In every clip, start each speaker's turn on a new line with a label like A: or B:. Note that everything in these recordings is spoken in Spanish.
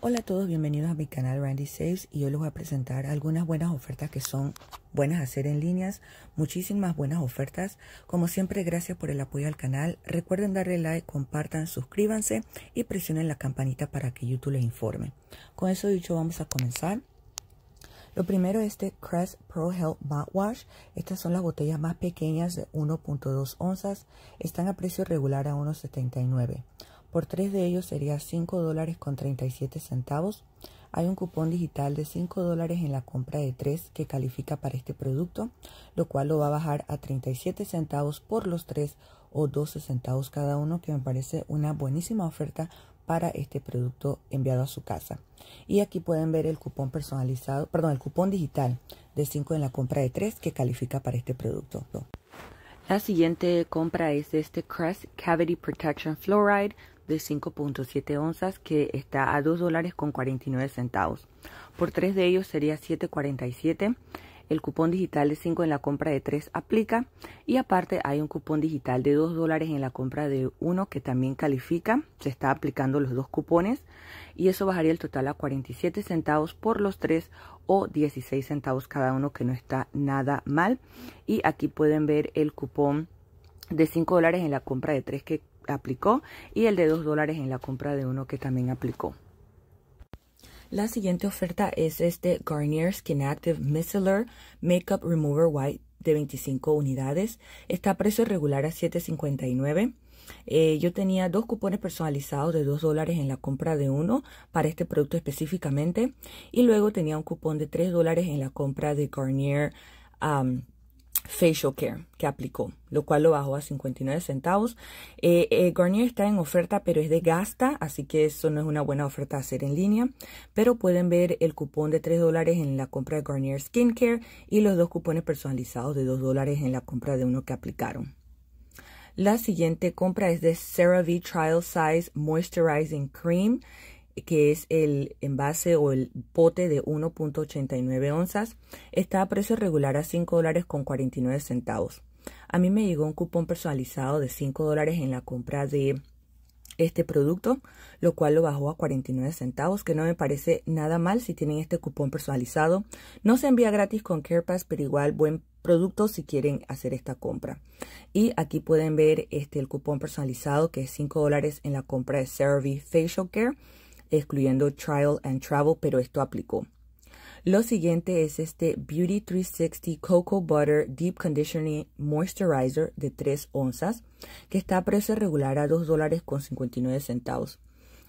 A: Hola a todos, bienvenidos a mi canal Randy Saves y hoy les voy a presentar algunas buenas ofertas que son buenas a hacer en líneas, muchísimas buenas ofertas. Como siempre, gracias por el apoyo al canal. Recuerden darle like, compartan, suscríbanse y presionen la campanita para que YouTube les informe. Con eso dicho, vamos a comenzar. Lo primero es este Crest Pro Health Wash. Estas son las botellas más pequeñas de 1.2 onzas. Están a precio regular a 1.79. Por tres de ellos sería $5.37. dólares con centavos. Hay un cupón digital de 5 dólares en la compra de tres que califica para este producto, lo cual lo va a bajar a 37 centavos por los 3 o 12 centavos cada uno, que me parece una buenísima oferta para este producto enviado a su casa. Y aquí pueden ver el cupón personalizado, perdón, el cupón digital de 5 en la compra de tres que califica para este producto. La siguiente compra es este Crest Cavity Protection Fluoride de 5.7 onzas que está a $2.49. dólares centavos. Por 3 de ellos sería 7.47. El cupón digital de 5 en la compra de 3 aplica y aparte hay un cupón digital de 2 dólares en la compra de 1 que también califica. Se está aplicando los dos cupones y eso bajaría el total a 47 centavos por los tres o 16 centavos cada uno, que no está nada mal. Y aquí pueden ver el cupón de 5 dólares en la compra de 3 que aplicó y el de 2 dólares en la compra de uno que también aplicó. La siguiente oferta es este Garnier Skin Active Micellar Makeup Remover White de 25 unidades. Está a precio regular a $7.59. Eh, yo tenía dos cupones personalizados de 2 dólares en la compra de uno para este producto específicamente. Y luego tenía un cupón de 3 dólares en la compra de Garnier um, Facial Care que aplicó, lo cual lo bajó a 59 centavos. Eh, eh, Garnier está en oferta, pero es de gasta, así que eso no es una buena oferta a hacer en línea. Pero pueden ver el cupón de 3 dólares en la compra de Garnier Skincare y los dos cupones personalizados de 2 dólares en la compra de uno que aplicaron. La siguiente compra es de CeraVe Trial Size Moisturizing Cream, que es el envase o el pote de 1.89 onzas. Está a precio regular a $5.49. dólares con centavos. A mí me llegó un cupón personalizado de 5 dólares en la compra de este producto, lo cual lo bajó a 49 centavos, que no me parece nada mal si tienen este cupón personalizado. No se envía gratis con CarePass, pero igual buen producto si quieren hacer esta compra. Y aquí pueden ver este, el cupón personalizado que es 5 dólares en la compra de CeraVe Facial Care, excluyendo Trial and Travel, pero esto aplicó. Lo siguiente es este Beauty 360 Cocoa Butter Deep Conditioning Moisturizer de 3 onzas, que está a precio regular a 2 dólares con 59 centavos.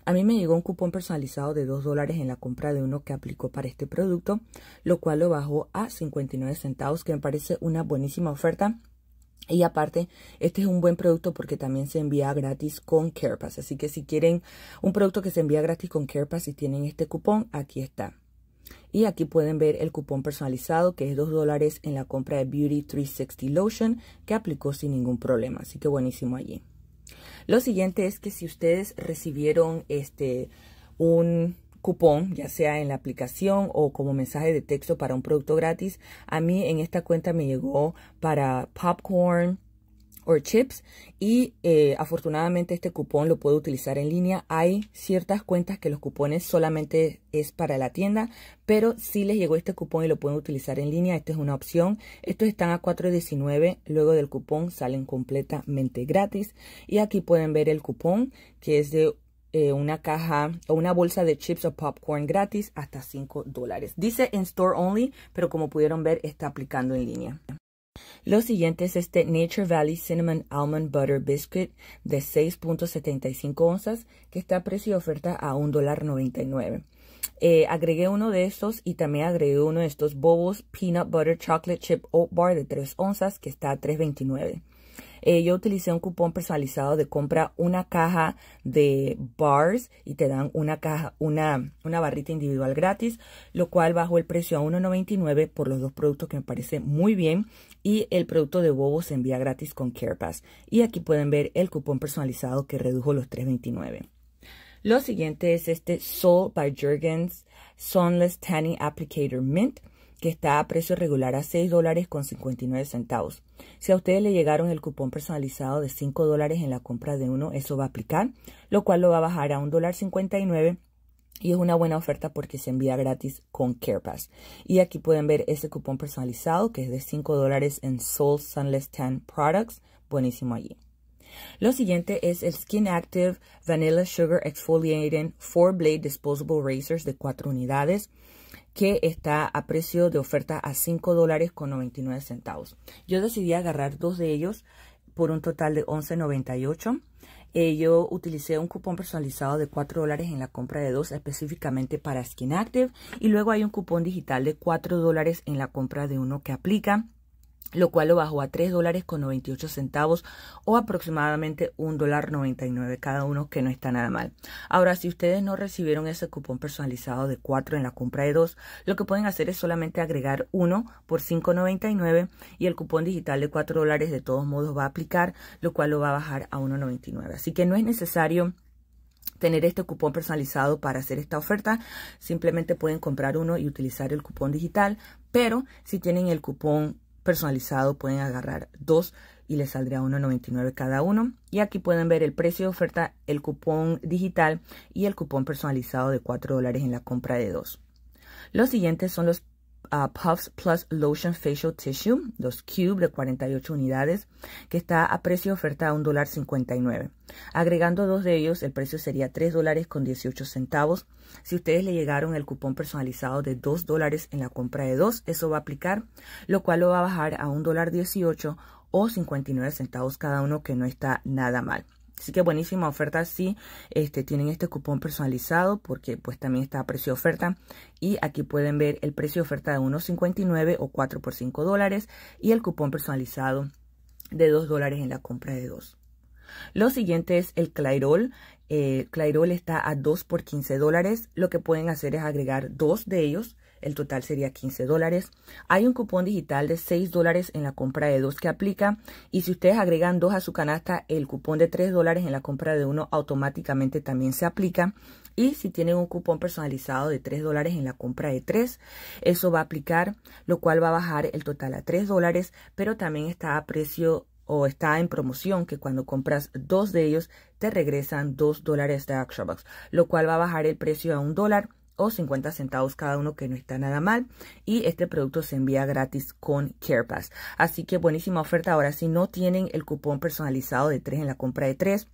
A: A mí me llegó un cupón personalizado de 2 dólares en la compra de uno que aplicó para este producto, lo cual lo bajó a 59 centavos, que me parece una buenísima oferta. Y aparte, este es un buen producto porque también se envía gratis con CarePass. Así que si quieren un producto que se envía gratis con CarePass y tienen este cupón, aquí está. Y aquí pueden ver el cupón personalizado que es 2 dólares en la compra de Beauty 360 Lotion que aplicó sin ningún problema. Así que buenísimo allí. Lo siguiente es que si ustedes recibieron este un cupón, ya sea en la aplicación o como mensaje de texto para un producto gratis, a mí en esta cuenta me llegó para popcorn, or chips y eh, afortunadamente este cupón lo puedo utilizar en línea. Hay ciertas cuentas que los cupones solamente es para la tienda, pero si les llegó este cupón y lo pueden utilizar en línea, esta es una opción. Estos están a $4.19, luego del cupón salen completamente gratis y aquí pueden ver el cupón que es de eh, una caja o una bolsa de chips o popcorn gratis hasta 5 dólares. Dice en store only, pero como pudieron ver está aplicando en línea. Los siguiente es este Nature Valley Cinnamon Almond Butter Biscuit de 6.75 onzas, que está a precio de oferta a $1.99. nueve. Eh, agregué uno de estos y también agregué uno de estos Bobos Peanut Butter Chocolate Chip Oat Bar de 3 onzas, que está a $3.29. Eh, yo utilicé un cupón personalizado de compra una caja de bars y te dan una caja, una, barrita individual gratis, lo cual bajó el precio a 1.99 por los dos productos que me parece muy bien. Y el producto de Bobo se envía gratis con CarePass. Y aquí pueden ver el cupón personalizado que redujo los 3.29. Lo siguiente es este Soul by Jurgen's Sunless Tanning Applicator Mint que está a precio regular a $6.59. dólares con centavos. Si a ustedes le llegaron el cupón personalizado de 5 dólares en la compra de uno, eso va a aplicar, lo cual lo va a bajar a $1.59 dólar y es una buena oferta porque se envía gratis con CarePass. Y aquí pueden ver ese cupón personalizado que es de 5 dólares en Soul Sunless Tan Products. Buenísimo allí. Lo siguiente es el Skin Active Vanilla Sugar Exfoliating 4 Blade Disposable Razors de 4 unidades que está a precio de oferta a $5.99. dólares con 99 centavos. Yo decidí agarrar dos de ellos por un total de 11.98. Eh, yo utilicé un cupón personalizado de 4 dólares en la compra de dos específicamente para Skin Active y luego hay un cupón digital de 4 dólares en la compra de uno que aplica lo cual lo bajó a $3.98 dólares con centavos o aproximadamente $1.99 dólar cada uno, que no está nada mal. Ahora, si ustedes no recibieron ese cupón personalizado de 4 en la compra de 2, lo que pueden hacer es solamente agregar uno por 5.99 y el cupón digital de 4 dólares de todos modos va a aplicar, lo cual lo va a bajar a 1.99. Así que no es necesario tener este cupón personalizado para hacer esta oferta. Simplemente pueden comprar uno y utilizar el cupón digital, pero si tienen el cupón personalizado pueden agarrar dos y les saldría 1.99 cada uno. Y aquí pueden ver el precio de oferta, el cupón digital y el cupón personalizado de 4 dólares en la compra de dos. Los siguientes son los Uh, puffs Plus Lotion Facial Tissue, dos Cube de 48 unidades, que está a precio de oferta a $1.59. Agregando dos de ellos, el precio sería $3.18. Si ustedes le llegaron el cupón personalizado de $2 en la compra de dos, eso va a aplicar, lo cual lo va a bajar a $1.18 o 59 centavos cada uno, que no está nada mal. Así que buenísima oferta sí, este, tienen este cupón personalizado porque pues también está a precio de oferta y aquí pueden ver el precio de oferta de 1.59 o 4 por 5 dólares y el cupón personalizado de 2 dólares en la compra de 2. Lo siguiente es el Clairol. Eh, Clairol está a 2 por 15 dólares. Lo que pueden hacer es agregar dos de ellos el total sería 15 dólares. Hay un cupón digital de 6 dólares en la compra de dos que aplica y si ustedes agregan dos a su canasta, el cupón de 3 dólares en la compra de uno automáticamente también se aplica. Y si tienen un cupón personalizado de 3 dólares en la compra de 3, eso va a aplicar, lo cual va a bajar el total a 3 dólares, pero también está a precio o está en promoción que cuando compras dos de ellos te regresan 2 dólares de Action lo cual va a bajar el precio a un dólar o 50 centavos cada uno, que no está nada mal. Y este producto se envía gratis con CarePass. Así que buenísima oferta. Ahora, si no tienen el cupón personalizado de 3 en la compra de 3,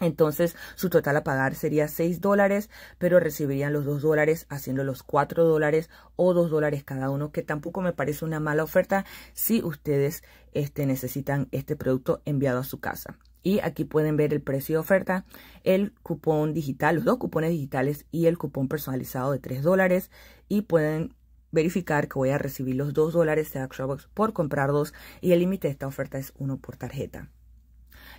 A: entonces su total a pagar sería 6 dólares, pero recibirían los 2 dólares haciendo los 4 dólares o 2 dólares cada uno, que tampoco me parece una mala oferta si ustedes este, necesitan este producto enviado a su casa. Y aquí pueden ver el precio de oferta, el cupón digital, los dos cupones digitales y el cupón personalizado de 3 dólares. Y pueden verificar que voy a recibir los 2 dólares de ActionBox por comprar dos y el límite de esta oferta es uno por tarjeta.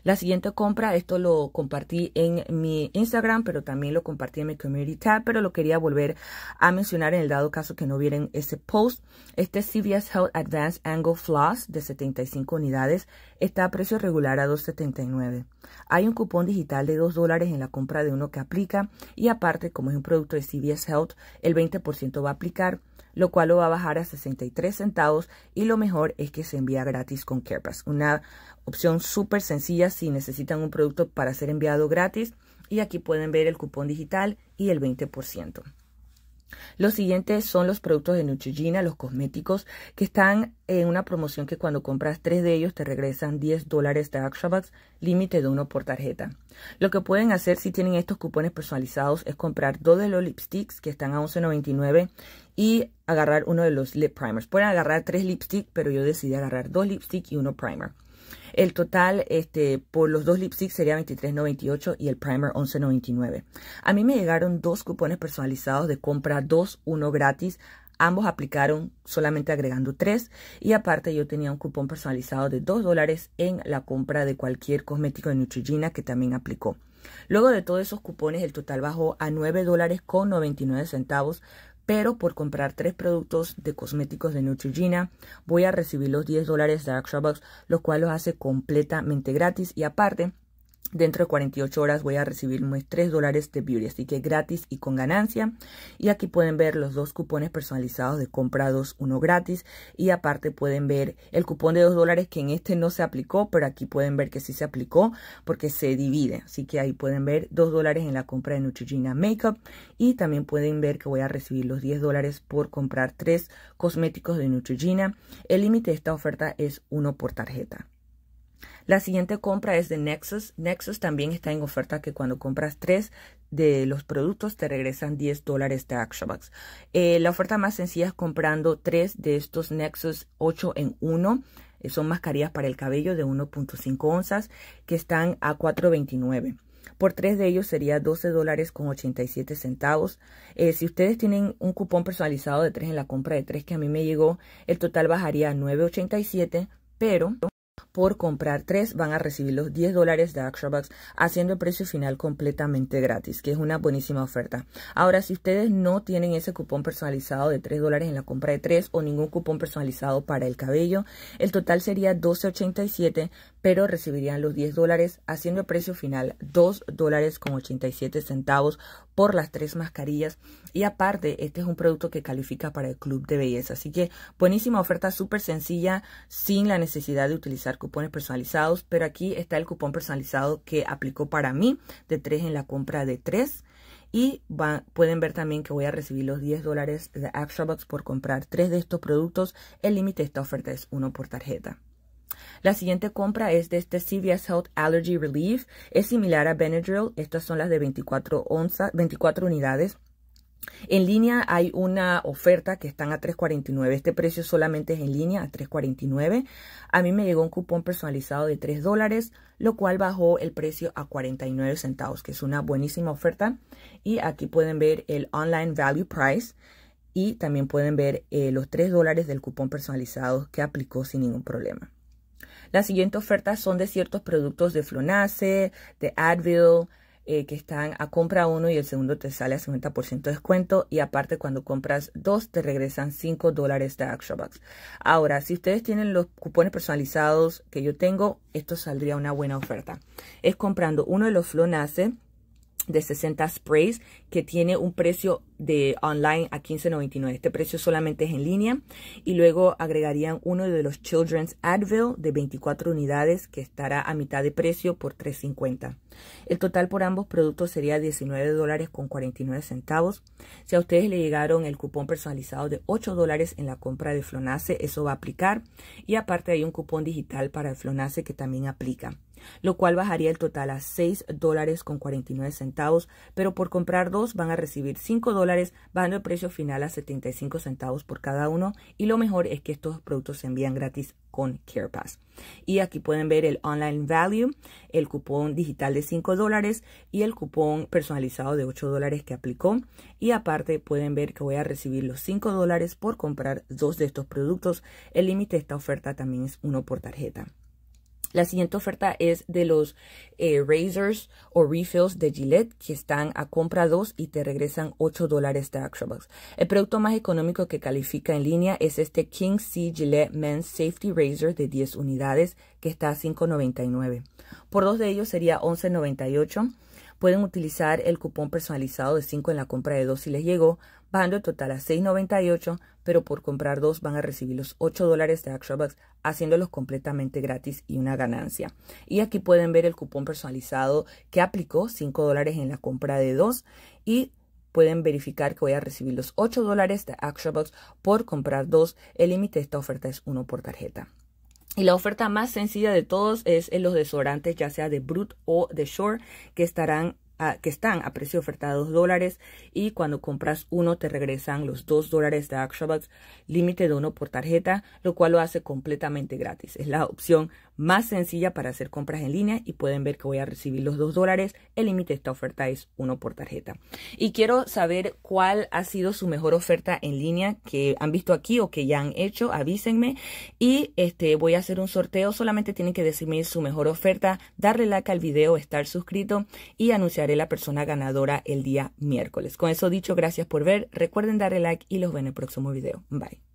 A: La siguiente compra, esto lo compartí en mi Instagram, pero también lo compartí en mi Community Tab, pero lo quería volver a mencionar en el dado caso que no vieron ese post. Este CVS Health Advanced Angle Floss de 75 unidades Está a precio regular a 2.79. Hay un cupón digital de 2 dólares en la compra de uno que aplica y aparte, como es un producto de CVS Health, el 20% va a aplicar, lo cual lo va a bajar a 63 centavos y lo mejor es que se envía gratis con CarePass. Una opción súper sencilla si necesitan un producto para ser enviado gratis y aquí pueden ver el cupón digital y el 20%. Los siguientes son los productos de Neutrogena, los cosméticos, que están en una promoción que cuando compras tres de ellos te regresan 10 dólares de ActionBucks, límite de uno por tarjeta. Lo que pueden hacer si tienen estos cupones personalizados es comprar dos de los lipsticks que están a $11.99 y agarrar uno de los lip primers. Pueden agarrar tres lipsticks, pero yo decidí agarrar dos lipsticks y uno primer. El total este, por los dos lipsticks sería $23.98 y el primer $11.99. A mí me llegaron dos cupones personalizados de compra 2, uno gratis. Ambos aplicaron solamente agregando tres. y aparte yo tenía un cupón personalizado de 2 dólares en la compra de cualquier cosmético de Neutrogena que también aplicó. Luego de todos esos cupones el total bajó a $9.99. dólares con centavos pero por comprar tres productos de cosméticos de Neutrogena voy a recibir los 10 dólares de Extra Bucks, lo cual los hace completamente gratis y aparte Dentro de 48 horas voy a recibir mis 3 dólares de Beauty, así que gratis y con ganancia. Y aquí pueden ver los dos cupones personalizados de compra uno gratis. Y aparte pueden ver el cupón de 2 dólares que en este no se aplicó, pero aquí pueden ver que sí se aplicó porque se divide. Así que ahí pueden ver 2 dólares en la compra de Neutrogena Makeup. Y también pueden ver que voy a recibir los 10 dólares por comprar 3 cosméticos de Neutrogena. El límite de esta oferta es uno por tarjeta. La siguiente compra es de Nexus. Nexus también está en oferta que cuando compras tres de los productos te regresan 10 dólares de ActionBox. Eh, la oferta más sencilla es comprando tres de estos Nexus 8 en 1. Eh, son mascarillas para el cabello de 1.5 onzas que están a 4.29. Por tres de ellos sería $12.87. dólares con centavos. Eh, si ustedes tienen un cupón personalizado de tres en la compra de tres que a mí me llegó, el total bajaría a 9.87, pero por comprar tres van a recibir los 10 dólares de Bucks. haciendo el precio final completamente gratis, que es una buenísima oferta. Ahora, si ustedes no tienen ese cupón personalizado de 3 dólares en la compra de tres o ningún cupón personalizado para el cabello, el total sería 12.87, pero recibirían los 10 dólares haciendo el precio final 2 dólares con 87 centavos por las tres mascarillas y aparte este es un producto que califica para el club de belleza así que buenísima oferta súper sencilla sin la necesidad de utilizar cupones personalizados, pero aquí está el cupón personalizado que aplicó para mí de tres en la compra de tres Y pueden ver también que voy a recibir los 10 dólares de box por comprar tres de estos productos. El límite de esta oferta es uno por tarjeta. La siguiente compra es de este CVS Health Allergy Relief. Es similar a Benadryl. Estas son las de 24, onzas, 24 unidades. En línea hay una oferta que están a 3.49. Este precio solamente es en línea a 3.49. A mí me llegó un cupón personalizado de 3 dólares, lo cual bajó el precio a 49 centavos, que es una buenísima oferta. Y aquí pueden ver el online value price y también pueden ver eh, los 3 dólares del cupón personalizado que aplicó sin ningún problema. Las siguientes ofertas son de ciertos productos de Flonace, de Advil, eh, que están a compra uno y el segundo te sale a 50% de descuento. Y aparte, cuando compras dos, te regresan 5 dólares de actionbox Ahora, si ustedes tienen los cupones personalizados que yo tengo, esto saldría una buena oferta. Es comprando uno de los Flonase de 60 sprays que tiene un precio de online a $15.99. Este precio solamente es en línea. Y luego agregarían uno de los Children's Advil de 24 unidades que estará a mitad de precio por $3.50. El total por ambos productos sería $19.49. Si a ustedes le llegaron el cupón personalizado de $8 en la compra de Flonase, eso va a aplicar. Y aparte hay un cupón digital para el Flonace que también aplica lo cual bajaría el total a 6 dólares con 49 centavos, pero por comprar dos van a recibir 5 dólares, bajando el precio final a 75 centavos por cada uno y lo mejor es que estos productos se envían gratis con CarePass. Y aquí pueden ver el online value, el cupón digital de 5 dólares y el cupón personalizado de 8 dólares que aplicó. Y aparte pueden ver que voy a recibir los 5 dólares por comprar dos de estos productos. El límite de esta oferta también es uno por tarjeta. La siguiente oferta es de los eh, razors o refills de Gillette que están a compra 2 y te regresan 8 dólares de Extra El producto más económico que califica en línea es este King C Gillette Men's Safety Razor de 10 unidades que está a $5.99. Por dos de ellos sería $11.98. Pueden utilizar el cupón personalizado de 5 en la compra de 2 si les llegó bajando el total a $6.98, pero por comprar dos van a recibir los 8 dólares de Extra Bucks, haciéndolos completamente gratis y una ganancia. Y aquí pueden ver el cupón personalizado que aplicó, 5 dólares en la compra de dos y pueden verificar que voy a recibir los 8 dólares de Extra Bucks por comprar dos. El límite de esta oferta es uno por tarjeta. Y la oferta más sencilla de todos es en los desodorantes, ya sea de Brut o de Shore, que estarán que están a precio oferta de 2 dólares y cuando compras uno te regresan los 2 dólares de bucks, límite de uno por tarjeta, lo cual lo hace completamente gratis. Es la opción más sencilla para hacer compras en línea y pueden ver que voy a recibir los 2 dólares. El límite de esta oferta es uno por tarjeta. Y quiero saber cuál ha sido su mejor oferta en línea que han visto aquí o que ya han hecho. Avísenme y este voy a hacer un sorteo. Solamente tienen que decirme su mejor oferta, darle like al video, estar suscrito y anunciaré la persona ganadora el día miércoles. Con eso dicho, gracias por ver. Recuerden darle like y los veo en el próximo video. Bye.